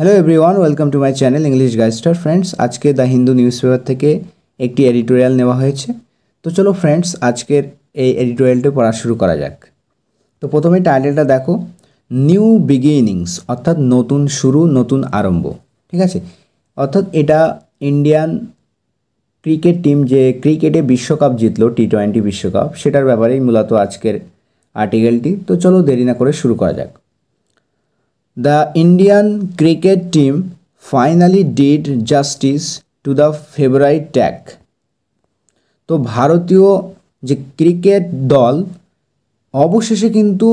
Hello everyone welcome to my channel English গাইস্টার friends আজকে the Hindu news থেকে একটি এডিটোরিয়াল নেওয়া হয়েছে তো চলো ফ্রেন্ডস আজকের এই এডিটোরিয়ালটি পড়া শুরু করা যাক তো প্রথমে টাইটেলটা দেখো নিউ বিগিনিংস অর্থাৎ নতুন শুরু নতুন আরম্ভ ঠিক আছে অর্থাৎ এটা ইন্ডিয়ান ক্রিকেট টিম যে ক্রিকেটে বিশ্বকাপ জিতলো টি টোয়েন্টি বিশ্বকাপ সেটার ব্যাপারেই মূলত আজকের আর্টিকেলটি তো চলো দেরি না করে শুরু করা যাক The Indian cricket team finally did justice to the favorite tag. তো ভারতীয় যে ক্রিকেট দল অবশেষে কিন্তু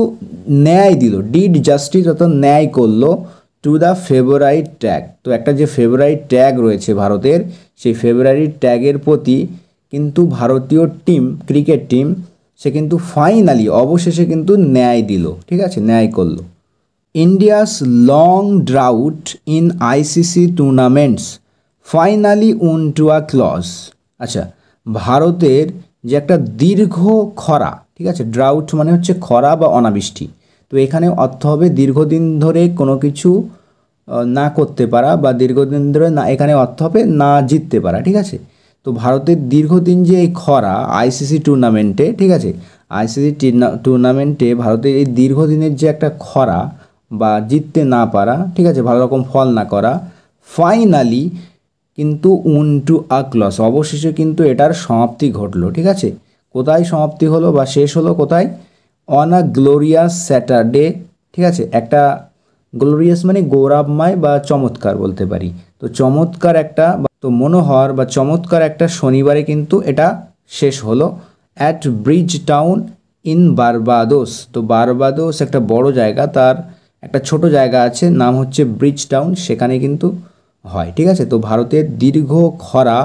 ন্যায় দিল ডিড জাস্টিস অর্থাৎ ন্যায় করলো টু দ্য ফেভারাইট ট্যাগ তো একটা যে ফেভারাইট ট্যাগ রয়েছে ভারতের সেই ফেব্রুয়ারি ট্যাগের প্রতি কিন্তু ভারতীয় টিম ক্রিকেট টিম সে কিন্তু ফাইনালি অবশেষে কিন্তু ন্যায় দিল ঠিক আছে ন্যায় করলো India's long drought in ICC tournaments finally won to a close আচ্ছা ভারতের যে একটা দীর্ঘ খরা ঠিক আছে ড্রাউট মানে হচ্ছে খরা বা অনাবৃষ্টি তো এখানে অর্থ হবে দীর্ঘদিন ধরে কোনো কিছু না করতে পারা বা দীর্ঘদিন ধরে না এখানে অর্থ হবে না জিততে পারা ঠিক আছে তো ভারতের দীর্ঘদিন যে এই খরা আইসিসি টুর্নামেন্টে ঠিক আছে আইসিসি টুর্নামেন্টে ভারতের এই দীর্ঘদিনের যে একটা খরা বা জিততে না পারা ঠিক আছে ভালো রকম ফল না করা ফাইনালি কিন্তু উন টু আকলস অবশেষে কিন্তু এটার সমাপ্তি ঘটলো ঠিক আছে কোথায় সমাপ্তি হলো বা শেষ হলো কোথায় অন আ গ্লোরিয়াস স্যাটারডে ঠিক আছে একটা গ্লোরিয়াস মানে গৌরবময় বা চমৎকার বলতে পারি তো চমৎকার একটা তো মনোহর বা চমৎকার একটা শনিবারে কিন্তু এটা শেষ হলো at Bridgetown in Barbados তো বারবাদোস একটা বড় জায়গা তার একটা ছোট জায়গা আছে নাম হচ্ছে ব্রিজ টাউন সেখানে কিন্তু হয় ঠিক আছে তো ভারতের দীর্ঘ খরা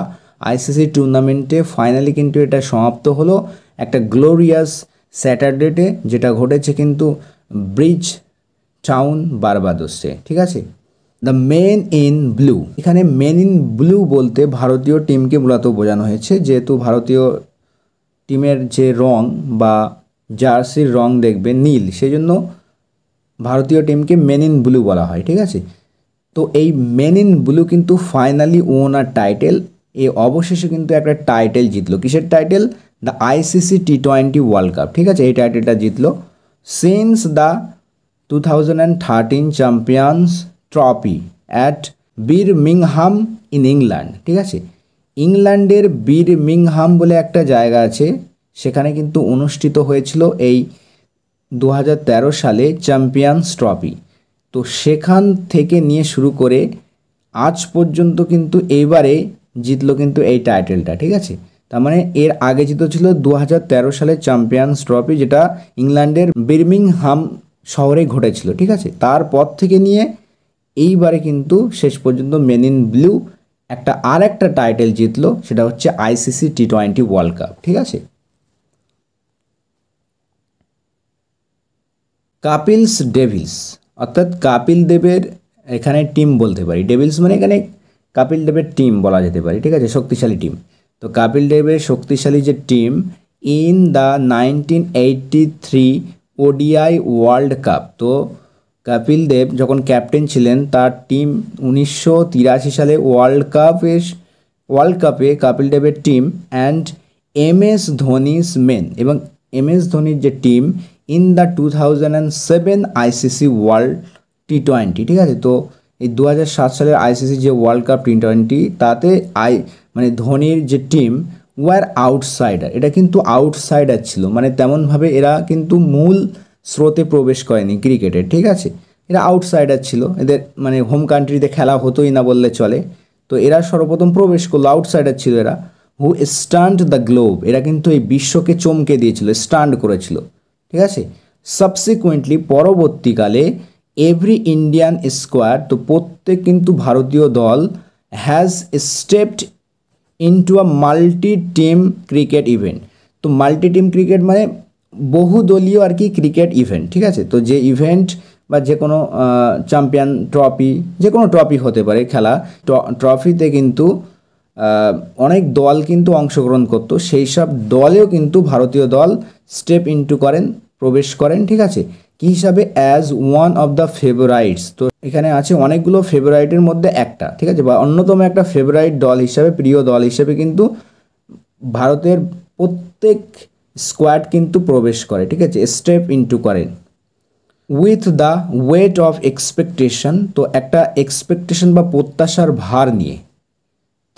আইসিসি টুর্নামেন্টে ফাইনালি কিন্তু এটা সমাপ্ত হলো একটা গ্লোরিয়াস স্যাটারডেতে যেটা ঘটেছে কিন্তু ব্রিজ টাউন বারবাদসে ঠিক আছে দ্য মেন ইন ব্লু এখানে মেন ইন ব্লু বলতে ভারতীয় টিমকে মূলত বোঝানো হয়েছে যেহেতু ভারতীয় টিমের যে রং বা জার্সির রং দেখবে নীল সেই জন্য ভারতীয় টিমকে মেন ইন ব্লু বলা হয় ঠিক আছে তো এই মেন ইন ব্লু কিন্তু ফাইনালি ওন আর টাইটেল এ অবশেষে কিন্তু একটা টাইটেল জিতলো কিসের title the ICC T twenty World Cup ঠিক আছে এই টাইটেলটা জিতলো since the two thousand and thirteen Champions Trophy at Birmingham in England ঠিক আছে ইংল্যান্ডের বীর মিংহাম বলে একটা জায়গা আছে সেখানে কিন্তু অনুষ্ঠিত হয়েছিল এই দু সালে চ্যাম্পিয়ন্স ট্রফি তো সেখান থেকে নিয়ে শুরু করে আজ পর্যন্ত কিন্তু এইবারে জিতলো কিন্তু এই টাইটেলটা ঠিক আছে তার মানে এর আগে ছিল দু সালে চ্যাম্পিয়ন্স ট্রফি যেটা ইংল্যান্ডের বির্মিংহাম শহরে ঘটেছিল ঠিক আছে তারপর থেকে নিয়ে এইবারে কিন্তু শেষ পর্যন্ত মেন ইন ব্লু একটা আর একটা টাইটেল জিতলো সেটা হচ্ছে ICC T twenty World Cup ঠিক আছে কাপিলস ডেভিলস অর্থাৎ কাপিল দেবের এখানে টিম বলতে পারি ডেভিলস মানে এখানে কাপিল দেবের টিম বলা যেতে পারে ঠিক আছে শক্তিশালী টিম তো কাপিল দেবের শক্তিশালী যে team in the nineteen eighty three ODI World Cup তো কাপিল দেব যখন ক্যাপ্টেন ছিলেন তার টিম উনিশশো তিরাশি সালে ওয়ার্ল্ড কাপে ওয়ার্ল্ড কাপে কাপিল দেবের team and M S Dhoni's men এবং এম এস ধোনির যে team in the two thousand and seven ICC World T twenty ঠিক আছে তো এই দু হাজার সাত সালের আইসিসি যে ওয়ার্ল্ড কাপ টি টোয়েন্টি তাতে আই মানে ধোনির যে টিম ওয়ার আউটসাইডার এটা কিন্তু আউটসাইডার ছিল মানে তেমনভাবে এরা কিন্তু মূল স্রোতে প্রবেশ করেনি ক্রিকেটের ঠিক আছে এরা আউটসাইডার ছিল এদের মানে হোম কান্ট্রিতে খেলা হতোই না বললে চলে তো এরা সর্বপ্রথম প্রবেশ করলো আউটসাইডার ছিল এরা হু স্টান্ট দ্য গ্লোব এরা কিন্তু এই বিশ্বকে চমকে দিয়েছিল স্টান্ট করেছিল ঠিক আছে সাবসিকুয়েন্টলি পরবর্তীকালে এভরি ইন্ডিয়ান স্কোয়ার তো প্রত্যেক কিন্তু ভারতীয় দল has stepped into a multi team cricket event তো মাল্টি টিম ক্রিকেট মানে বহুদলীয় আর কি ক্রিকেট ইভেন্ট ঠিক আছে তো যে ইভেন্ট বা যে কোনো চ্যাম্পিয়ন ট্রফি যে কোনো ট্রফি হতে পারে খেলা ট্রফিতে কিন্তু অনেক দল কিন্তু অংশগ্রহণ করতো সেই সব দলেও কিন্তু ভারতীয় দল স্টেপ ইনটু করেন প্রবেশ করেন ঠিক আছে কি হিসাবে as one of the favourites তো এখানে আছে অনেকগুলো ফেভারাইটের মধ্যে একটা ঠিক আছে বা অন্যতম একটা ফেভারাইট দল হিসাবে প্রিয় দল হিসাবে কিন্তু ভারতের প্রত্যেক স্কোয়াড কিন্তু প্রবেশ করে ঠিক আছে স্টেপ ইনটু করেন with the weight of expectation তো একটা এক্সপেকটেশন বা প্রত্যাশার ভার নিয়ে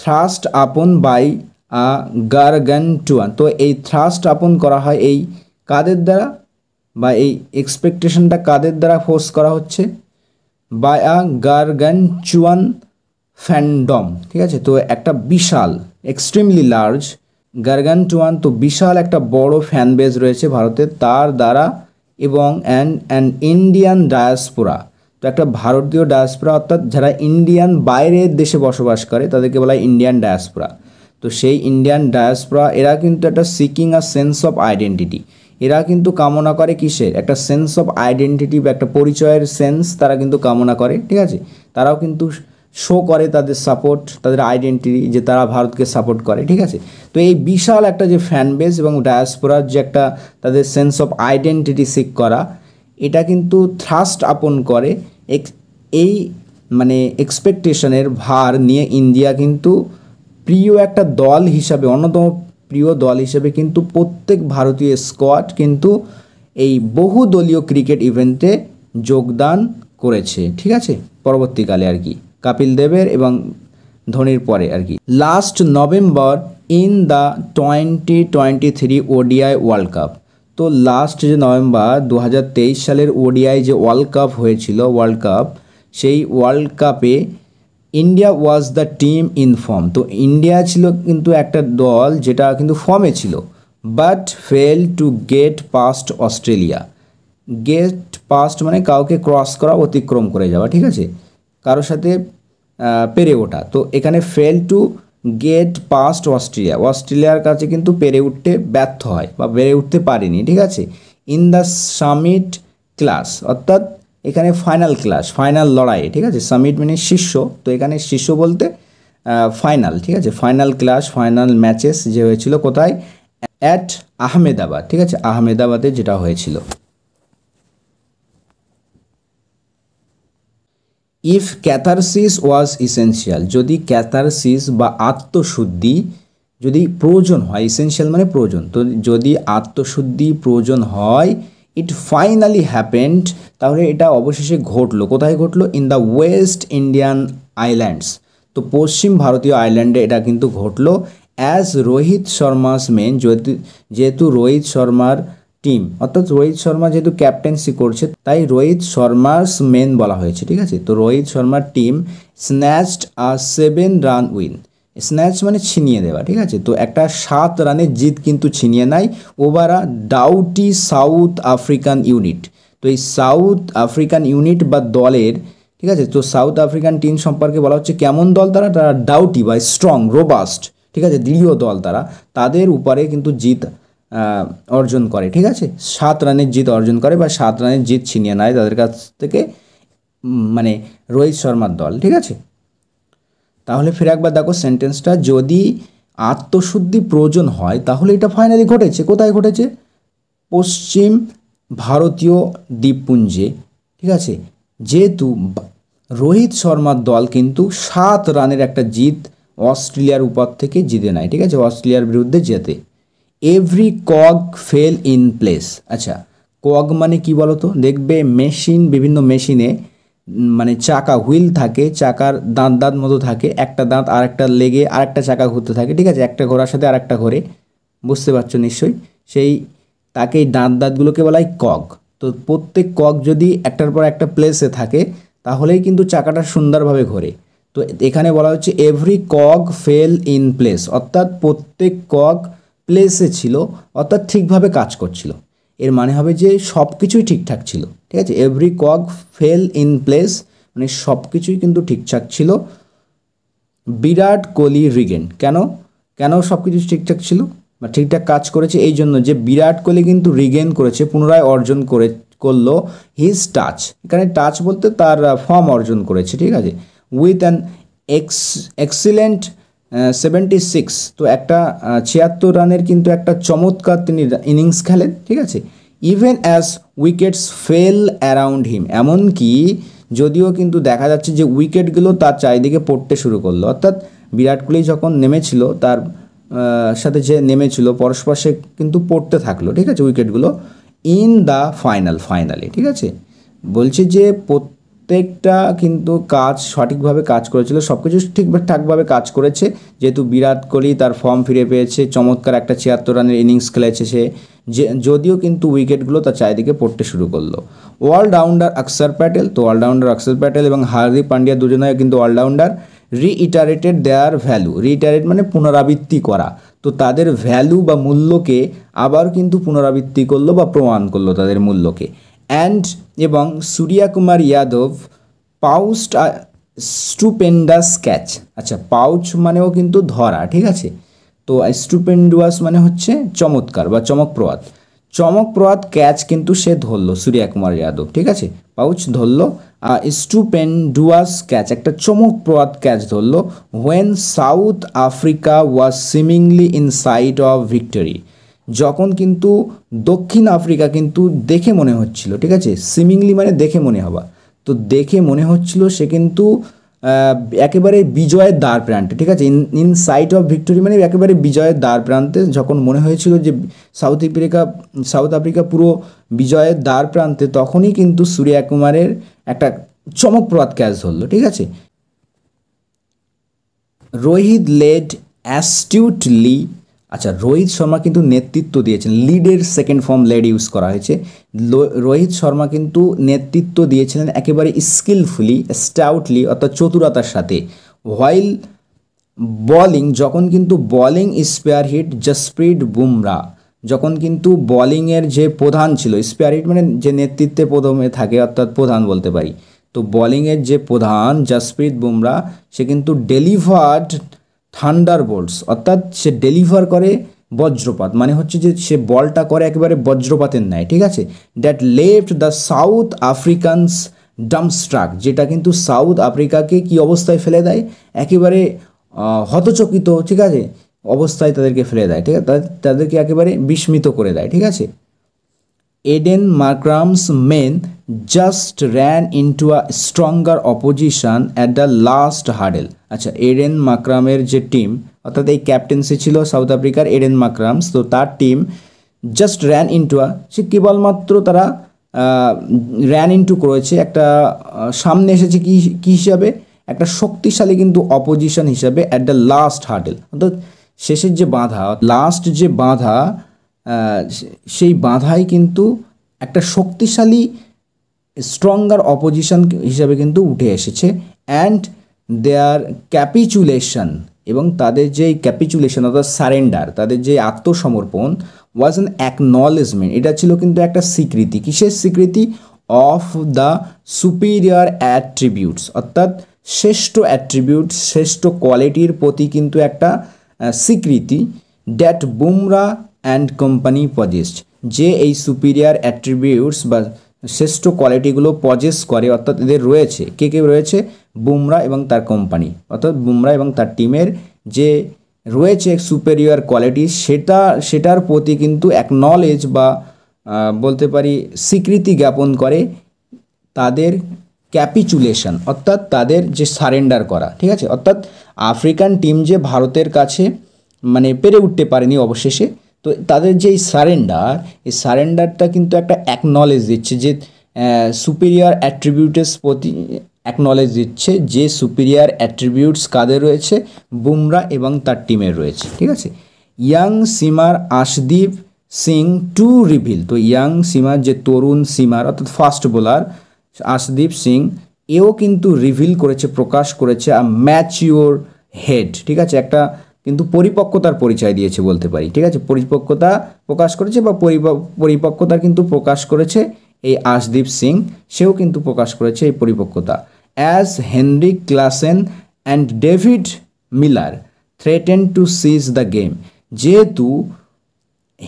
থ্রাস্ট আপন বাই গার্গান্টুয়া তো এই থ্রাস্ট আপন করা হয় এই কাদের দ্বারা বা এই এক্সপেকটেশনটা কাদের দ্বারা ফোর্স করা হচ্ছে বাই আ চুয়ান ফ্যান্ডম ঠিক আছে তো একটা বিশাল এক্সট্রিমলি লার্জ টুয়ান তো বিশাল একটা বড় ফ্যান বেজ রয়েছে ভারতের তার দ্বারা এবং অ্যান্ড অ্যান ইন্ডিয়ান ডায়াসপোরা তো একটা ভারতীয় ডায়াসপোরা অর্থাৎ যারা ইন্ডিয়ান বাইরের দেশে বসবাস করে তাদেরকে বলা হয় ইন্ডিয়ান ডায়াসপোরা তো সেই ইন্ডিয়ান ডায়াসপোরা এরা কিন্তু একটা seeking a sense of identity এরা কিন্তু কামনা করে কিসের একটা সেন্স অফ আইডেন্টিটি বা একটা পরিচয়ের সেন্স তারা কিন্তু কামনা করে ঠিক আছে তারাও কিন্তু শো করে তাদের সাপোর্ট তাদের আইডেন্টিটি যে তারা ভারতকে সাপোর্ট করে ঠিক আছে তো এই বিশাল একটা যে ফ্যান বেস এবং ডায়াসপোরার যে একটা তাদের সেন্স অফ আইডেন্টিটি সিক করা এটা কিন্তু থ্রাস্ট আপন করে এই মানে এক্সপেকটেশনের ভার নিয়ে ইন্ডিয়া কিন্তু প্রিয় একটা দল হিসাবে অন্যতম প্রিয় দল হিসাবে কিন্তু প্রত্যেক ভারতীয় স্কোয়াড কিন্তু এই বহুদলীয় ক্রিকেট ইভেন্টে যোগদান করেছে ঠিক আছে পরবর্তীকালে আর কি কপিল দেবের এবং ধোনির পরে আর কি last November in the twenty twenty three ODI World Cup তো লাস্ট যে নভেম্বর দু সালের ওডিআই যে ওয়ার্ল্ড কাপ হয়েছিল ওয়ার্ল্ড কাপ সেই ওয়ার্ল্ড কাপে India was the team in form তো ইন্ডিয়া ছিল কিন্তু একটা দল যেটা কিন্তু ফর্মে ছিল but fail to get past Australia get past মানে কাউকে ক্রস করা অতিক্রম করে যাওয়া ঠিক আছে কারোর সাথে পেরে ওঠা তো এখানে fail to get past Australia অস্ট্রেলিয়ার কাছে কিন্তু পেরে উঠতে ব্যর্থ হয় বা বেড়ে উঠতে পারেনি ঠিক আছে ইন দ্য সামিট ক্লাস অর্থাৎ এখানে ফাইনাল ক্লাস ফাইনাল লড়াই ঠিক আছে সামিট মানে শীর্ষ তো এখানে শীর্ষ বলতে ফাইনাল ঠিক আছে ফাইনাল ক্লাস ফাইনাল ম্যাচেস যে হয়েছিল কোথায় অ্যাট আহমেদাবাদ ঠিক আছে আহমেদাবাদে যেটা হয়েছিল ইফ ক্যাথারসিস ওয়াজ ইসেনশিয়াল যদি ক্যাথারসিস বা আত্মশুদ্ধি যদি প্রয়োজন হয় ইসেনশিয়াল মানে প্রয়োজন তো যদি আত্মশুদ্ধি প্রয়োজন হয় ইট ফাইনালি হ্যাপেন্ড তাহলে এটা অবশেষে ঘটলো কোথায় ঘটলো in the West Indian islands তো পশ্চিম ভারতীয় আইল্যান্ডে এটা কিন্তু ঘটলো অ্যাজ রোহিত শর্মাস মেন যেহেতু রোহিত শর্মার টিম অর্থাৎ রোহিত শর্মা যেহেতু ক্যাপ্টেন্সি করছে তাই রোহিত শর্মার মেন বলা হয়েছে ঠিক আছে তো রোহিত শর্মার team snatched a seven run win snatch মানে ছিনিয়ে দেওয়া ঠিক আছে তো একটা সাত রানের জিত কিন্তু ছিনিয়ে নেয় over a doughty South African unit তো এই সাউথ আফ্রিকান ইউনিট বা দলের ঠিক আছে তো সাউথ আফ্রিকান টিম সম্পর্কে বলা হচ্ছে কেমন দল তারা তারা ডাউটি বা স্ট্রং রোবাস্ট ঠিক আছে দৃঢ় দল তারা তাদের উপরে কিন্তু জিত অর্জন করে ঠিক আছে সাত রানের জিত অর্জন করে বা সাত রানের জিত ছিনিয়ে নেয় তাদের কাছ থেকে মানে রোহিত শর্মার দল ঠিক আছে তাহলে ফের একবার দেখো সেন্টেন্সটা যদি আত্মশুদ্ধি প্রয়োজন হয় তাহলে এটা ফাইনালি ঘটেছে কোথায় ঘটেছে পশ্চিম ভারতীয় দ্বীপপুঞ্জে ঠিক আছে যেহেতু রোহিত শর্মার দল কিন্তু সাত রানের একটা জিত অস্ট্রেলিয়ার উপর থেকে জিতে নেয় ঠিক আছে অস্ট্রেলিয়ার বিরুদ্ধে জেতে every cog fell in place আচ্ছা কগ মানে কি তো দেখবে মেশিন বিভিন্ন মেশিনে মানে চাকা হুইল থাকে চাকার দাঁত দাঁত মতো থাকে একটা দাঁত আর একটা লেগে আর একটা চাকা ঘুরতে থাকে ঠিক আছে একটা ঘোড়ার সাথে আর একটা ঘোরে বুঝতে পারছো নিশ্চয়ই সেই তাকে দাঁত দাঁতগুলোকে বলা হয় কক তো প্রত্যেক কক যদি একটার পর একটা প্লেসে থাকে তাহলেই কিন্তু চাকাটা সুন্দরভাবে ঘোরে তো এখানে বলা হচ্ছে every cog fell in place অর্থাৎ প্রত্যেক কক প্লেসে ছিল অর্থাৎ ঠিকভাবে কাজ করছিল এর মানে হবে যে সব কিছুই ঠিকঠাক ছিল ঠিক আছে every cog fell in place মানে সব কিছুই কিন্তু ঠিকঠাক ছিল বিরাট কোহলি রিগেন কেন কেন সব কিছু ঠিকঠাক ছিল বা ঠিকঠাক কাজ করেছে এই জন্য যে বিরাট কোহলি কিন্তু রিগেন করেছে পুনরায় অর্জন করে করলো হিজ টাচ এখানে টাচ বলতে তার ফর্ম অর্জন করেছে ঠিক আছে with an ex excellent seventy six তো একটা ছিয়াত্তর রানের কিন্তু একটা চমৎকার তিনি ইনিংস খেলেন ঠিক আছে even as wickets fell around him এমনকি যদিও কিন্তু দেখা যাচ্ছে যে উইকেটগুলো তার চারিদিকে পড়তে শুরু করলো অর্থাৎ বিরাট কোহলি যখন নেমেছিল তার সাথে যে নেমেছিল পরস্পর সে কিন্তু পড়তে থাকলো ঠিক আছে উইকেটগুলো ইন দ্য ফাইনাল ফাইনালে ঠিক আছে বলছে যে প্রত্যেকটা কিন্তু কাজ সঠিকভাবে কাজ করেছিল সব কিছু ঠিকঠাকভাবে কাজ করেছে যেহেতু বিরাট কোহলি তার ফর্ম ফিরে পেয়েছে চমৎকার একটা ছিয়াত্তর রানের ইনিংস খেলেছে সে যে যদিও কিন্তু উইকেটগুলো তার চারিদিকে পড়তে শুরু করলো অলরাউন্ডার অক্ষর প্যাটেল তো অলরাউন্ডার অক্ষর প্যাটেল এবং হার্দিক পান্ডিয়া দুজনেই কিন্তু অলরাউন্ডার রিইটারেটেড দেয়ার ভ্যালু রিইটারেট মানে পুনরাবৃত্তি করা তো তাদের ভ্যালু বা মূল্যকে আবার কিন্তু পুনরাবৃত্তি করলো বা প্রমাণ করলো তাদের মূল্যকে অ্যান্ড এবং Suryakumar Yadav pouched stupendous catch আচ্ছা পাউচ মানেও কিন্তু ধরা ঠিক আছে তো স্টুপেন্ডুয়াস মানে হচ্ছে চমৎকার বা চমকপ্রবাদ চমকপ্রবাদ ক্যাচ কিন্তু সে ধরলো সূর্যাকুমার ইয়াদব ঠিক আছে পাউচ ধরলো স্টুপেন্ডুয়াস ক্যাচ একটা চমকপ্রবাদ ক্যাচ ধরলো when South Africa was seemingly in sight of victory যখন কিন্তু দক্ষিণ আফ্রিকা কিন্তু দেখে মনে হচ্ছিল ঠিক আছে সিমিংলি মানে দেখে মনে হওয়া তো দেখে মনে হচ্ছিল সে কিন্তু একেবারে বিজয়ের দ্বার প্রান্তে ঠিক আছে in in sight of victory মানে একেবারে বিজয়ের দ্বার প্রান্তে যখন মনে হয়েছিল যে সাউথ আফ্রিকা সাউথ আফ্রিকা পুরো বিজয়ের দ্বার প্রান্তে তখনই কিন্তু সূর্যা কুমারের একটা চমকপ্রদ ক্যাচ ধরলো ঠিক আছে রোহিত লেড অ্যাস্টিউটলি আচ্ছা রোহিত শর্মা কিন্তু নেতৃত্ব দিয়েছেন লিডের সেকেন্ড ফর্ম লেড ইউজ করা হয়েছে রোহিত শর্মা কিন্তু নেতৃত্ব দিয়েছিলেন একেবারে স্কিলফুলি স্টাউটলি অর্থাৎ চতুরতার সাথে হোয়াইল বলিং যখন কিন্তু bowling spearhead Jasprit Bumrah যখন কিন্তু বলিংয়ের যে প্রধান ছিল স্পেয়ার হিট মানে যে নেতৃত্বে প্রথমে থাকে অর্থাৎ প্রধান বলতে পারি তো বলিংয়ের যে প্রধান জসপ্রিত বুমরা সে কিন্তু ডেলিভার্ড থান্ডার বোল্টস অর্থাৎ সে ডেলিভার করে বজ্রপাত মানে হচ্ছে যে সে বলটা করে একেবারে বজ্রপাতের নেয় ঠিক আছে that left the South Africans dumbstruck যেটা কিন্তু সাউথ আফ্রিকাকে কি অবস্থায় ফেলে দেয় একেবারে হতচকিত ঠিক আছে অবস্থায় তাদেরকে ফেলে দেয় ঠিক আছে তাদেরকে একেবারে বিস্মিত করে দেয় ঠিক আছে Aiden Markram's men just ran to a stronger opposition at the last hurdle আচ্ছা এডেন মাকরামের যে টিম অর্থাৎ এই ক্যাপ্টেন্সি ছিল সাউথ আফ্রিকার এডেন মাকরামস তো তার team just ran into a সে কেবলমাত্র তারা র্যান টু করেছে একটা সামনে এসেছে কি কী হিসাবে একটা শক্তিশালী কিন্তু অপোজিশন হিসাবে অ্যাট দ্য লাস্ট হার্ডেল অর্থাৎ শেষের যে বাধা লাস্ট যে বাধা সেই বাধাই কিন্তু একটা শক্তিশালী স্ট্রঙ্গার অপোজিশন হিসাবে কিন্তু উঠে এসেছে অ্যান্ড দেয়ার ক্যাপিচুলেশন এবং তাদের যে ক্যাপিচুলেশন অর্থাৎ সারেন্ডার তাদের যে আত্মসমর্পণ ওয়াজ অ্যান অ্যাকনলেজমেন্ট এটা ছিল কিন্তু একটা স্বীকৃতি কিসের স্বীকৃতি অফ দ্য সুপিরিয়ার অ্যাট্রিবিউটস অর্থাৎ শ্রেষ্ঠ অ্যাট্রিবিউট শ্রেষ্ঠ কোয়ালিটির প্রতি কিন্তু একটা স্বীকৃতি that Bumrah and company possessed যে এই সুপিরিয়ার অ্যাট্রিবিউটস বা শ্রেষ্ঠ কোয়ালিটিগুলো পজেস করে অর্থাৎ এদের রয়েছে কে কে রয়েছে বুমরা এবং তার কোম্পানি অর্থাৎ বুমরা এবং তার টিমের যে রয়েছে সুপেরিয়র কোয়ালিটি সেটা সেটার প্রতি কিন্তু এক নলেজ বা বলতে পারি স্বীকৃতি জ্ঞাপন করে তাদের ক্যাপিচুলেশন অর্থাৎ তাদের যে সারেন্ডার করা ঠিক আছে অর্থাৎ আফ্রিকান টিম যে ভারতের কাছে মানে পেরে উঠতে পারেনি অবশেষে তো তাদের যে এই সারেন্ডার এই সারেন্ডারটা কিন্তু একটা অ্যাকনলেজ দিচ্ছে যে সুপিরিয়ার অ্যাট্রিবিউটের প্রতি অ্যাকনলেজ দিচ্ছে যে সুপিরিয়ার অ্যাট্রিবিউটস কাদের রয়েছে বুমরা এবং তার টিমের রয়েছে ঠিক আছে young seamer Arshdeep Singh to reveal তো ইয়াং সিমার যে তরুণ সিমার অর্থাৎ ফাস্ট বোলার আশদীপ সিং এও কিন্তু রিভিল করেছে প্রকাশ করেছে আ ম্যাচিওর হেড ঠিক আছে একটা কিন্তু পরিপক্কতার পরিচয় দিয়েছে বলতে পারি ঠিক আছে পরিপক্কতা প্রকাশ করেছে বা পরিপক্কতার কিন্তু প্রকাশ করেছে এই আশদীপ সিং সেও কিন্তু প্রকাশ করেছে এই পরিপক্কতা as Henry Klaasen and David Miller threatened to seize the game যেহেতু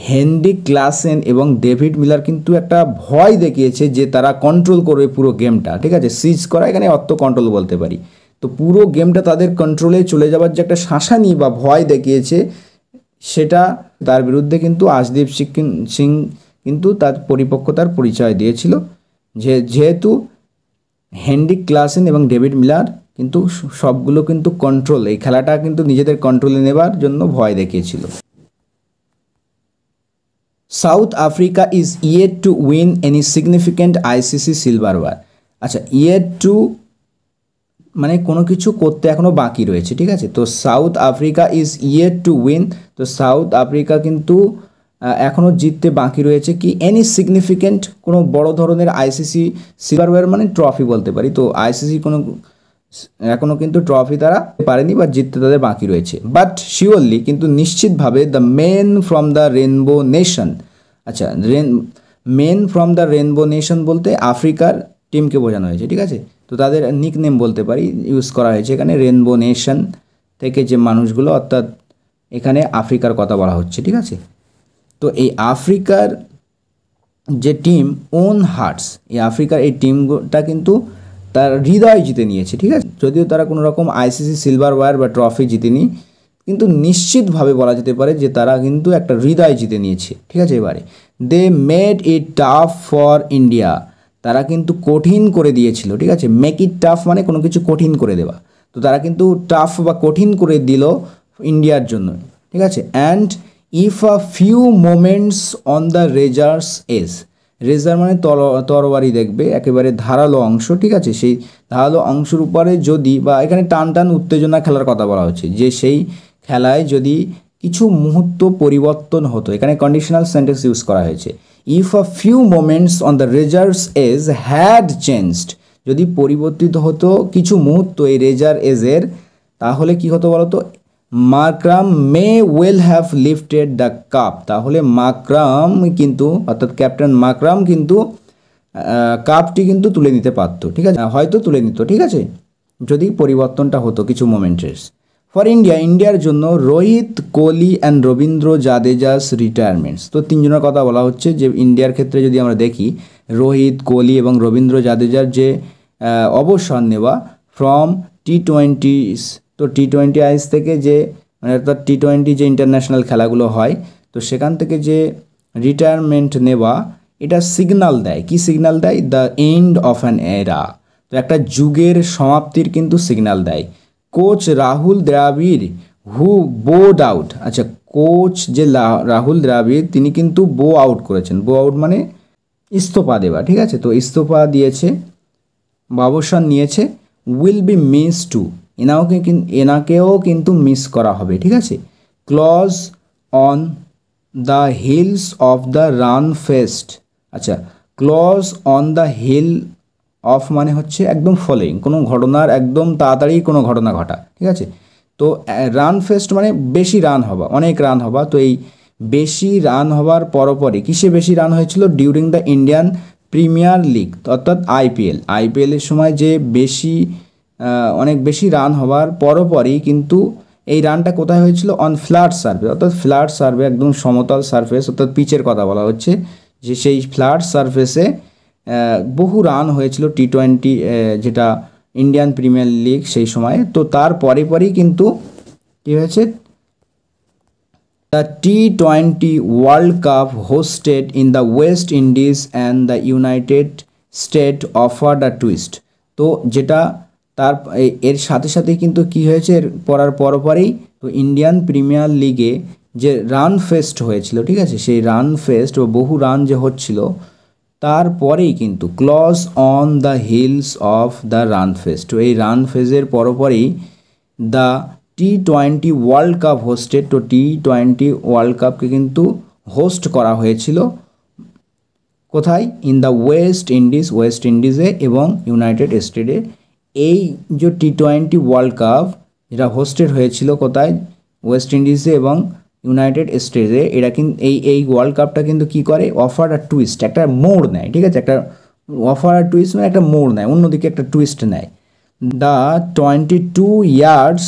হেনরি ক্লাসেন এবং ডেভিড মিলার কিন্তু একটা ভয় দেখিয়েছে যে তারা কন্ট্রোল করবে পুরো গেমটা ঠিক আছে সিজ করা এখানে অর্থ কন্ট্রোল বলতে পারি তো পুরো গেমটা তাদের কন্ট্রোলে চলে যাবার যে একটা শাসানি বা ভয় দেখিয়েছে সেটা তার বিরুদ্ধে কিন্তু আশদীপ সিং কিন্তু তার পরিপক্কতার পরিচয় দিয়েছিল যে যেহেতু হ্যান্ডিক ক্লাসেন এবং ডেভিড মিলার কিন্তু সবগুলো কিন্তু কন্ট্রোল এই খেলাটা কিন্তু নিজেদের কন্ট্রোলে নেবার জন্য ভয় দেখিয়েছিল South Africa is yet to win any significant ICC silverware আচ্ছা ইয়েট টু মানে কোনো কিছু করতে এখনও বাকি রয়েছে ঠিক আছে তো South Africa is yet to win তো সাউথ আফ্রিকা কিন্তু এখনও জিততে বাকি রয়েছে কি এনি সিগনিফিকেন্ট কোনো বড় ধরনের আইসিসি সিলভারওয়্যার মানে ট্রফি বলতে পারি তো আইসিসি কোনো এখনও কিন্তু ট্রফি তারা পারেনি বা জিততে তাদের বাকি রয়েছে বাট শিওরলি কিন্তু নিশ্চিতভাবে the men from the rainbow nation আচ্ছা rain men from the rainbow nation বলতে আফ্রিকার টিমকে বোঝানো হয়েছে ঠিক আছে তো তাদের নিক নেম বলতে পারি ইউজ করা হয়েছে এখানে রেনবো নেশন থেকে যে মানুষগুলো অর্থাৎ এখানে আফ্রিকার কথা বলা হচ্ছে ঠিক আছে তো এই আফ্রিকার যে টিম ওন হার্টস এই আফ্রিকার এই টিমটা কিন্তু তার হৃদয় জিতে নিয়েছে ঠিক আছে যদিও তারা কোনো রকম আইসিসি সিলভার ওয়ার বা ট্রফি জিতেনি কিন্তু নিশ্চিতভাবে বলা যেতে পারে যে তারা কিন্তু একটা হৃদয় জিতে নিয়েছে ঠিক আছে এবারে they made it tough for India তারা কিন্তু কঠিন করে দিয়েছিল ঠিক আছে মেক ইট টাফ মানে কোনো কিছু কঠিন করে দেওয়া তো তারা কিন্তু টাফ বা কঠিন করে দিল ইন্ডিয়ার জন্য ঠিক আছে and if a few moments on the razor's edge razor মানে তর তরবারি দেখবে একেবারে ধারালো অংশ ঠিক আছে সেই ধারালো অংশের উপরে যদি বা এখানে টান টান উত্তেজনা খেলার কথা বলা হচ্ছে যে সেই খেলায় যদি কিছু মুহূর্ত পরিবর্তন হতো এখানে কন্ডিশনাল সেন্টেন্স ইউজ করা হয়েছে if a few moments on the razor's edge had changed যদি পরিবর্তিত হতো কিছু মুহূর্ত এই রেজার এজের তাহলে কি হতো বলতো Markram may well have lifted the cup তাহলে মাকরাম কিন্তু অর্থাৎ ক্যাপ্টেন মাকরাম কিন্তু কাপটি কিন্তু তুলে নিতে পারতো ঠিক আছে হয়তো তুলে নিত ঠিক আছে যদি পরিবর্তনটা হতো কিছু মোমেন্টের ফর ইন্ডিয়া ইন্ডিয়ার জন্য রোহিত কোহলি অ্যান্ড রবীন্দ্র জাদেজাস রিটায়ারমেন্টস তো তিনজনের কথা বলা হচ্ছে যে ইন্ডিয়ার ক্ষেত্রে যদি আমরা দেখি রোহিত কোহলি এবং রবীন্দ্র জাদেজার যে অবসর নেওয়া ফ্রম টি টোয়েন্টিস তো টি টোয়েন্টি আইস থেকে যে মানে অর্থাৎ টি টোয়েন্টি যে ইন্টারন্যাশনাল খেলাগুলো হয় তো সেখান থেকে যে রিটায়ারমেন্ট নেওয়া এটা সিগনাল দেয় কি সিগনাল দেয় দ্য এন্ড অফ অ্যান এরা তো একটা যুগের সমাপ্তির কিন্তু সিগনাল দেয় কোচ রাহুল দ্রাবিড় হু বো ডাউট আচ্ছা কোচ যে রাহুল দ্রাবিড় তিনি কিন্তু বো আউট করেছেন বো আউট মানে ইস্তফা দেওয়া ঠিক আছে তো ইস্তফা দিয়েছে অবসর নিয়েছে উইল বি মিস টু এনাকে এনাকেও কিন্তু মিস করা হবে ঠিক আছে close on the heels of the run fest আচ্ছা close on the heel of মানে হচ্ছে একদম ফলোয়িং কোনো ঘটনার একদম তাড়াতাড়ি কোনো ঘটনা ঘটা ঠিক আছে তো রান ফেস্ট মানে বেশি রান হবা অনেক রান হবা তো এই বেশি রান হবার পরপরই কিসে বেশি রান হয়েছিল during the Indian Premier League অর্থাৎ আইপিএল আইপিএলের সময় যে বেশি অনেক বেশি রান হবার পরপরই কিন্তু এই রানটা কোথায় হয়েছিল অন ফ্ল্যাট সার্ভে অর্থাৎ ফ্ল্যাট সার্ভে একদম সমতল সার্ফেস অর্থাৎ পিচের কথা বলা হচ্ছে যে সেই ফ্ল্যাট সার্ফেসে বহু রান হয়েছিল টি টোয়েন্টি যেটা ইন্ডিয়ান প্রিমিয়ার লিগ সেই সময়ে তো তার পরে পরেই কিন্তু কী হয়েছে the T twenty World Cup hosted in the West Indies and the United State offer the twist তো যেটা তার এর সাথে সাথে কিন্তু কি হয়েছে এর পড়ার পরপরই তো ইন্ডিয়ান প্রিমিয়ার লিগে যে রান ফেস্ট হয়েছিল ঠিক আছে সেই রান ফেস্ট ও বহু রান যে হচ্ছিলো তারপরেই কিন্তু close on the heels of the run phase তো এই রান ফেজের পরপরেই the T twenty World Cup hosted তো টি টোয়েন্টি ওয়ার্ল্ড কাপকে কিন্তু হোস্ট করা হয়েছিল কোথায় in the West Indies West ইন্ডিজে এবং ইউনাইটেড স্টেটে এই যে টি টোয়েন্টি ওয়ার্ল্ড কাপ যেটা হোস্টেড হয়েছিল কোথায় ওয়েস্ট ইন্ডিজে এবং ইউনাইটেড স্টেটসে এরা কিন্তু এই এই ওয়ার্ল্ড কাপটা কিন্তু কী করে অফার আর টুইস্ট একটা মোড় নেয় ঠিক আছে একটা অফার আর টুইস্ট মানে একটা মোড় নেয় অন্যদিকে একটা টুইস্ট নেয় the twenty two years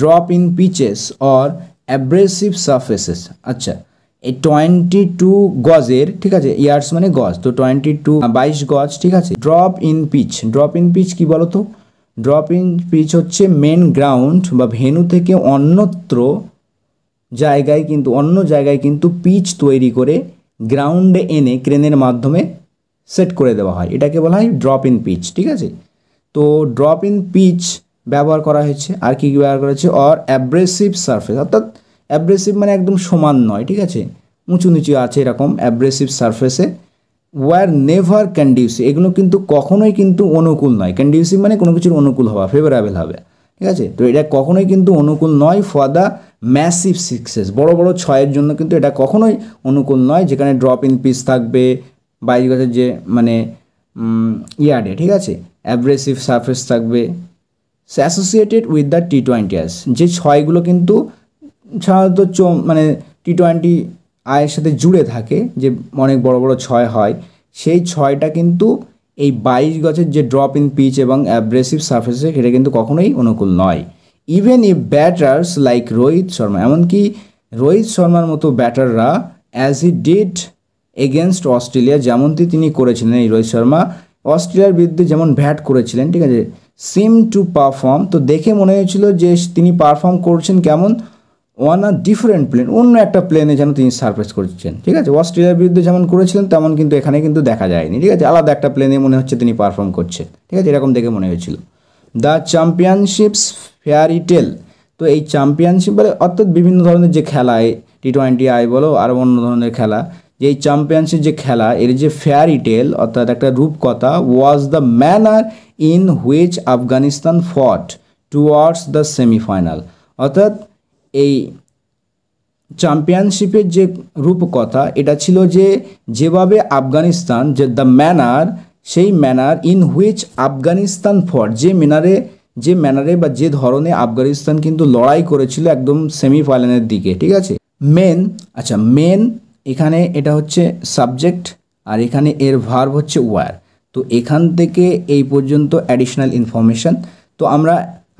drop in pitches or abrasive surfaces আচ্ছা এই টোয়েন্টি টু গজের ঠিক আছে ইয়ার্স মানে গজ তো টোয়েন্টি টু বাইশ গজ ঠিক আছে drop in pitch drop in pitch কী বলো তো ড্রপ ইন পিচ হচ্ছে মেন গ্রাউন্ড বা ভেনু থেকে অন্যত্র জায়গায় কিন্তু অন্য জায়গায় কিন্তু পিচ তৈরি করে গ্রাউন্ডে এনে ক্রেনের মাধ্যমে সেট করে দেওয়া হয় এটাকে বলা হয় ড্রপ ইন পিচ ঠিক আছে তো ড্রপ ইন পিচ ব্যবহার করা হয়েছে আর কি ব্যবহার করা হয়েছে অর অ্যাব্রেসিভ সারফেস অর্থাৎ অ্যাব্রেসিভ মানে একদম সমান নয় ঠিক আছে উঁচু নিচু আছে এরকম অ্যাব্রেসিভ সারফেসে ওয়ার নেভার ক্যান্ডিউসি এগুলো কিন্তু কখনোই কিন্তু অনুকূল নয় কন্ডিউসিভ মানে কোনো কিছুর অনুকূল হওয়া ফেভারেবল হবে ঠিক আছে তো এটা কখনোই কিন্তু অনুকূল নয় ফর দ্য ম্যাসিভ সিক্সেস বড় বড় ছয়ের জন্য কিন্তু এটা কখনোই অনুকূল নয় যেখানে ড্রপ ইন পিস থাকবে বাইশ গজের যে মানে ইয়ারে ঠিক আছে অ্যাব্রেসিভ সার্ফেস থাকবে associated with the T twenty as যে ছয়গুলো কিন্তু সাধারণত চ মানে টি টোয়েন্টি আয়ের সাথে জুড়ে থাকে যে অনেক বড় বড় ছয় হয় সেই ছয়টা কিন্তু এই বাইশ গছের যে ড্রপ ইন পিচ এবং অ্যাব্রেসিভ সার্ফেসে সেটা কিন্তু কখনোই অনুকূল নয় even if batters like Rohit Sharma এমনকি রোহিত শর্মার মতো ব্যাটাররা as he did against Australia যেমনটি তিনি করেছিলেন এই রোহিত শর্মা অস্ট্রেলিয়ার বিরুদ্ধে যেমন ব্যাট করেছিলেন ঠিক আছে সিম টু পারফর্ম তো দেখে মনে হয়েছিল যে তিনি পারফর্ম করছেন কেমন ওয়ান আ ডিফারেন্ট প্লেন অন্য একটা প্লেনে যেন তিনি সারপ্রাইজ করছেন ঠিক আছে অস্ট্রেলিয়ার বিরুদ্ধে যেমন করেছিলেন তেমন কিন্তু এখানে কিন্তু দেখা যায়নি ঠিক আছে আলাদা একটা প্লেনে মনে হচ্ছে তিনি পারফর্ম করছেন ঠিক আছে এরকম দেখে মনে হয়েছিল দ্য চ্যাম্পিয়নশিপস ফেয়ারি টেল তো এই চ্যাম্পিয়নশিপ বলে মানে অর্থাৎ বিভিন্ন ধরনের যে খেলা টি টোয়েন্টি আই বলো আর অন্য ধরনের খেলা যে এই চ্যাম্পিয়নশিপ যে খেলা এর যে ফেয়ারি টেল অর্থাৎ একটা রূপকথা was the manner in which Afghanistan fought towards the semifinal অর্থাৎ এই চ্যাম্পিয়নশিপের যে রূপকথা এটা ছিল যে যেভাবে আফগানিস্তান যে দ্য ম্যানার সেই manner in which Afghanistan for যে ম্যানারে যে ম্যানারে বা যে ধরনে আফগানিস্তান কিন্তু লড়াই করেছিল একদম সেমিফাইনালের দিকে ঠিক আছে মেন আচ্ছা মেন এখানে এটা হচ্ছে সাবজেক্ট আর এখানে এর ভার্ব হচ্ছে ওয়ার তো এখান থেকে এই পর্যন্ত অ্যাডিশনাল ইনফরমেশান তো আমরা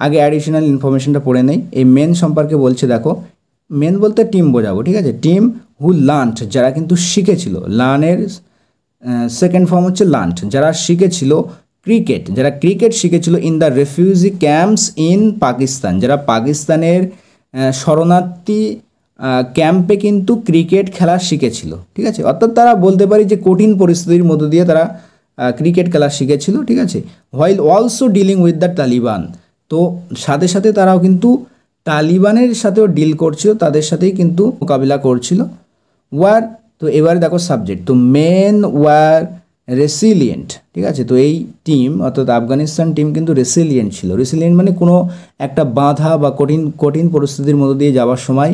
আগে অ্যাডিশনাল ইনফরমেশানটা পড়ে নেই এই মেন সম্পর্কে বলছে দেখো মেন বলতে টিম বোঝাবো ঠিক আছে টিম হু লান্ট যারা কিন্তু শিখেছিল লার্নের সেকেন্ড ফর্ম হচ্ছে লান্ট যারা শিখেছিল ক্রিকেট যারা ক্রিকেট শিখেছিল in the refugee camps in Pakistan যারা পাকিস্তানের শরণার্থী ক্যাম্পে কিন্তু ক্রিকেট খেলা শিখেছিল ঠিক আছে অর্থাৎ তারা বলতে পারি যে কঠিন পরিস্থিতির মধ্য দিয়ে তারা ক্রিকেট খেলা শিখেছিল ঠিক আছে while also dealing with the Taliban তো সাথে সাথে তারাও কিন্তু তালিবানের সাথেও ডিল করছিল তাদের সাথেই কিন্তু মোকাবিলা করছিল ওয়ার তো এবারে দেখো সাবজেক্ট তো মেন ওয়ার রেসিলিয়েন্ট ঠিক আছে তো এই টিম অর্থাৎ আফগানিস্তান টিম কিন্তু রেসিলিয়েন্ট ছিল রেসিলিয়েন্ট মানে কোনো একটা বাঁধা বা কঠিন কঠিন পরিস্থিতির মধ্য দিয়ে যাওয়ার সময়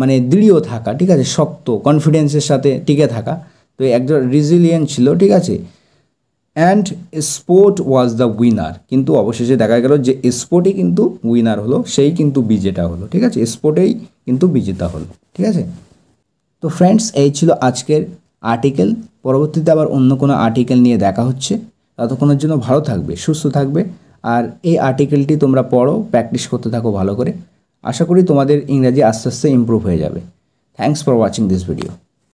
মানে দৃঢ় থাকা ঠিক আছে শক্ত কনফিডেন্সের সাথে টিকে থাকা তো একজন রেসিলিয়েন্ট ছিল ঠিক আছে and sport was the winner কিন্তু অবশেষে দেখা গেল যে স্পোর্টই কিন্তু উইনার হলো সেই কিন্তু বিজেটা হলো ঠিক আছে স্পোর্টেই কিন্তু বিজেতা হলো ঠিক আছে তো ফ্রেন্ডস এই ছিল আজকের আর্টিকেল পরবর্তীতে আবার অন্য কোনো আর্টিকেল নিয়ে দেখা হচ্ছে ততক্ষণের জন্য ভালো থাকবে সুস্থ থাকবে আর এই আর্টিকেলটি তোমরা পড়ো প্র্যাকটিস করতে থাকো ভালো করে আশা করি তোমাদের ইংরাজি আস্তে আস্তে ইম্প্রুভ হয়ে যাবে thanks for watching this video